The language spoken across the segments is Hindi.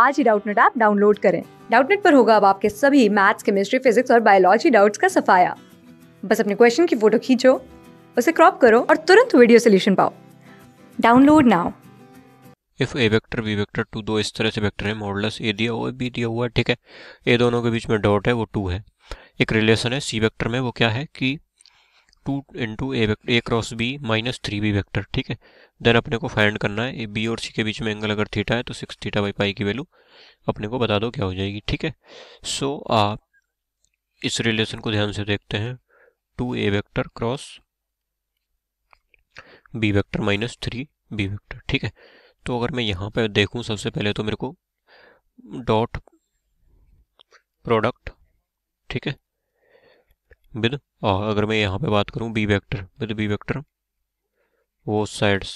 आज ही डाउटनेट ऐप डाउनलोड करें डाउटनेट पर होगा अब आपके सभी मैथ्स केमिस्ट्री फिजिक्स और बायोलॉजी डाउट्स का सफाया बस अपने क्वेश्चन की फोटो खींचो उसे क्रॉप करो और तुरंत वीडियो सोल्यूशन पाओ download now if A vector B vector to दो इस तरह से वेक्टर है मॉडल ए दिया हुआ है बी दिया हुआ है ठीक है ए दोनों के बीच में डॉट है वो टू है एक रिलेशन है सी वेक्टर में वो क्या है कि two into A vector A cross B minus three B vector ठीक है देन अपने को फाइंड करना है बी और सी के बीच में एंगल अगर थीटा है तो सिक्स थीटा बाई पाई की वैल्यू अपने को बता दो क्या हो जाएगी ठीक है सो आप इस रिलेशन को ध्यान से देखते हैं two A vector cross B vector minus three B vector ठीक है तो अगर मैं यहाँ पर देखूँ सबसे पहले तो मेरे को डॉट प्रोडक्ट ठीक है विद अगर मैं यहाँ पे बात करूँ B vector with B vector वो साइड्स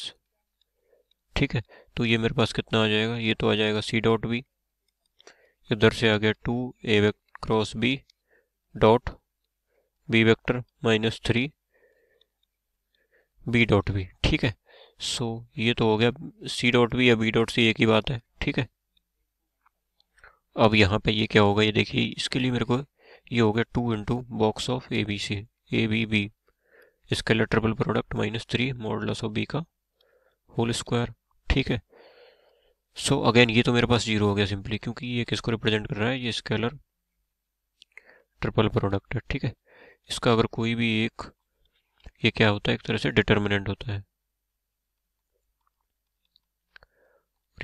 ठीक है तो ये मेरे पास कितना आ जाएगा ये तो आ जाएगा सी डॉट बी इधर से आ गया two A vec cross B dot B vector minus three B dot B ठीक है सो so, ये तो हो गया सी डॉट बी या बी डॉट सी एक ही बात है ठीक है अब यहाँ पे ये क्या होगा ये देखिए इसके लिए मेरे को ये हो गया two into box of A B C A B B scalar triple product minus three modulus of B का होल स्क्वायर ठीक है सो so, अगेन ये तो मेरे पास जीरो हो गया सिंपली क्योंकि ये किसको रिप्रेजेंट कर रहा है ये स्केलर ट्रिपल प्रोडक्ट है ठीक है इसका अगर कोई भी एक ये क्या होता है एक तरह से डिटर्मिनेंट होता है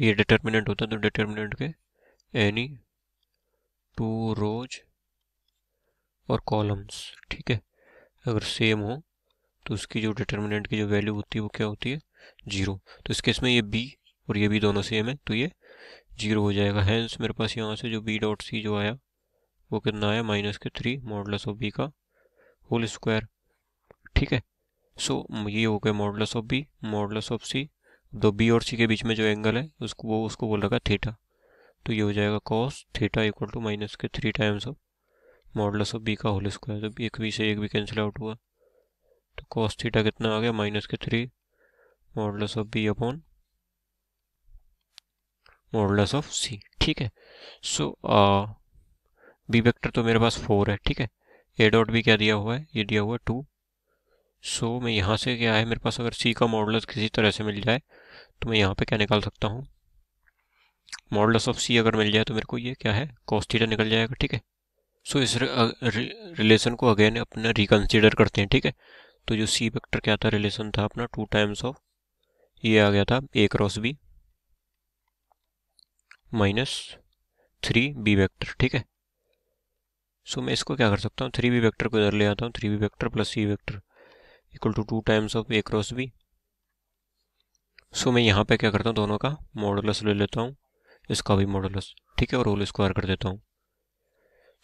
ये डिटर्मिनेंट होता है तो डिटर्मिनेंट के एनी टू रोज और कॉलम्स ठीक है अगर सेम हो तो उसकी जो डिटर्मिनेंट की जो वैल्यू होती है वो क्या होती है जीरो तो इस केस में ये बी और ये भी दोनों सेम है तो ये जीरो हो जाएगा हैंस मेरे पास यहाँ से जो बी डॉट सी जो आया वो कितना आया माइनस के थ्री मॉडलस ऑफ बी का होल स्क्वायर ठीक है सो so, ये हो गया modulus of B modulus of C तो बी और सी के बीच में जो एंगल है उसको वो उसको बोल रखा थीटा तो ये हो जाएगा cos theta equal to minus के three times of modulus of B का होल स्क्वायर तो एक भी से एक भी कैंसिल आउट हुआ तो कॉस थीटा कितना आ गया माइनस के three modulus of B upon modulus of C ठीक है सो बी वेक्टर तो मेरे पास फोर है ठीक है ए डॉट भी क्या दिया हुआ है ये दिया हुआ है टू सो so, मैं यहाँ से क्या है मेरे पास अगर सी का मॉडलस किसी तरह से मिल जाए तो मैं यहाँ पे क्या निकाल सकता हूँ मॉडलस ऑफ सी अगर मिल जाए तो मेरे को ये क्या है कॉस्टीटा निकल जाएगा ठीक है सो so, इस रिलेशन को अगेन अपना रिकन्सिडर करते हैं ठीक है तो जो सी वेक्टर क्या था रिलेशन था अपना टू टाइम्स ऑफ ये आ गया था A cross B minus three B vector ठीक है सो मैं इसको क्या कर सकता हूँ थ्री बी वैक्टर को इधर ले आता हूँ three B vector plus C vector equal to two times of A cross B so मैं यहाँ पे क्या करता हूँ दोनों का मॉडलस ले लेता हूँ इसका भी मॉडलस ठीक है और होल स्क्वायर कर देता हूँ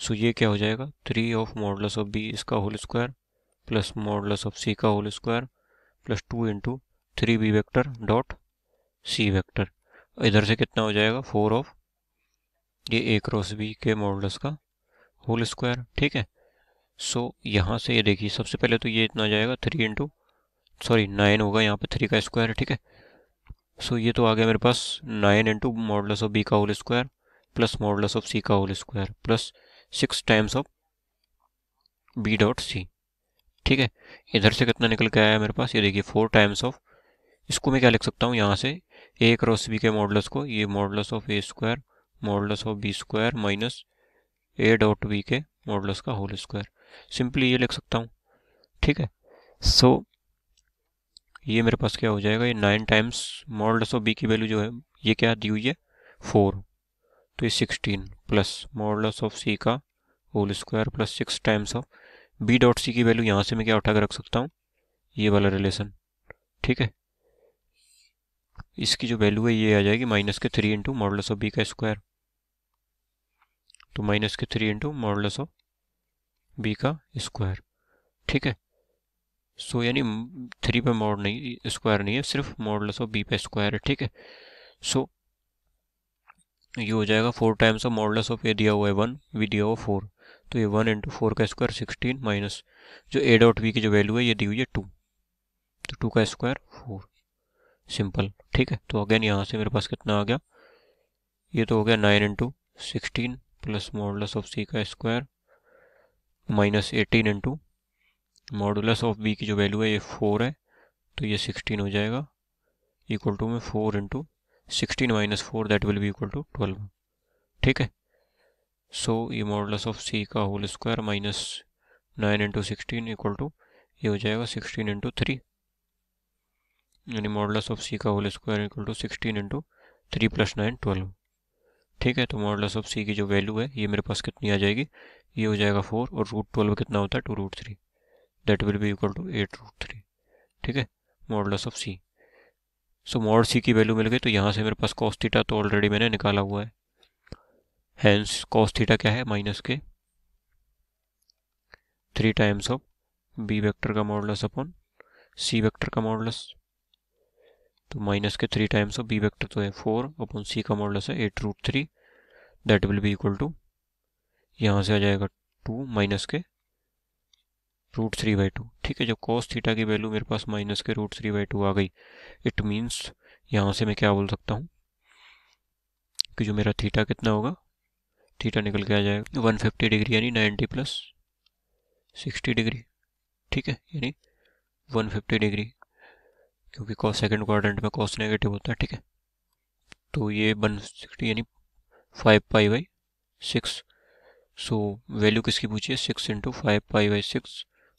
सो ये क्या हो जाएगा three of modulus of B इसका whole square plus modulus of C का whole square plus two into three B vector dot C vector इधर से कितना हो जाएगा फोर ऑफ ये ए क्रॉस बी के मॉडल्स का होल स्क्वायर ठीक है सो so, यहाँ से ये देखिए सबसे पहले तो ये इतना हो जाएगा थ्री इंटू सॉरी नाइन होगा यहाँ पे थ्री का स्क्वायर ठीक है सो so, ये तो आ गया मेरे पास nine into modulus of B का whole square plus modulus of C का whole square plus six times of B dot C ठीक है इधर से कितना निकल के आया है मेरे पास ये देखिए फोर टाइम्स ऑफ इसको मैं क्या लिख सकता हूँ यहाँ से ए क्रॉस बी के मॉडल्स को ये modulus of A square modulus of B square minus A dot B के मॉडल्स का होल स्क्वायर सिंपली ये लिख सकता हूँ ठीक है सो so, ये मेरे पास क्या हो जाएगा ये nine times modulus of B की वैल्यू जो है ये क्या दी हुई है फोर तो ये sixteen plus modulus of C का whole square plus six times of B dot C की वैल्यू यहाँ से मैं क्या उठा कर रख सकता हूँ ये वाला रिलेशन ठीक है इसकी जो वैल्यू है ये आ जाएगी माइनस के three into modulus of B का स्क्वायर तो माइनस के three into modulus of B का स्क्वायर ठीक है सो यानी थ्री पे मॉड नहीं स्क्वायर नहीं है सिर्फ मॉडलस ऑफ बी पे स्क्वायर है ठीक है सो ये हो जाएगा four times of modulus of A दिया हुआ है वन वी दिया हुआ फोर तो ये वन इंटू फोर का स्क्वायर सिक्सटीन माइनस जो ए डॉट वी की जो वैल्यू है ये दी हुई है टू तो टू का स्क्वायर फोर सिंपल ठीक है तो अगेन यहाँ से मेरे पास कितना आ गया ये तो हो गया nine into sixteen plus modulus of C का square minus eighteen into modulus of B की जो वैल्यू है ये फोर है तो ये सिक्सटीन हो जाएगा इक्वल टू में four into sixteen minus four that will be equal to twelve ठीक है सो ये मॉडल्स ऑफ सी का whole square minus nine into sixteen equal to ये हो जाएगा सिक्सटीन इंटू थ्री यानी मॉडल्स ऑफ सी का whole square equal to sixteen into three plus nine twelve ठीक है तो मॉडल्स ऑफ सी की जो वैल्यू है ये मेरे पास कितनी आ जाएगी ये हो जाएगा फोर और रूट ट्वेल्व कितना होता है two root three that will be equal to eight root three ठीक है modulus of C so mod C की वैल्यू मिल गई तो यहाँ से मेरे पास कॉस थीटा तो ऑलरेडी मैंने निकाला हुआ है हैंस कॉस थीटा क्या है माइनस के three times of B vector का मॉडलस अपॉन सी वेक्टर का मॉडलस तो माइनस के three times of B vector तो है फोर अपॉन सी का मॉडलस है eight root three that will be equal to यहाँ से आ जाएगा टू माइनस के रूट थ्री बाई टू ठीक है जो कॉस थीटा की वैल्यू मेरे पास माइनस के रूट थ्री बाई टू आ गई इट मीन्स यहाँ से मैं क्या बोल सकता हूँ कि जो मेरा थीटा कितना होगा थीटा निकल के आ जाएगा वन फिफ्टी डिग्री यानी नाइन्टी प्लस सिक्सटी डिग्री ठीक है यानी वन फिफ्टी डिग्री क्योंकि कॉस सेकेंड क्वारंट में कॉस नेगेटिव होता है ठीक है तो ये वन सिक्सटी यानी five pi by six so value किसकी पूछिए six into five pi by six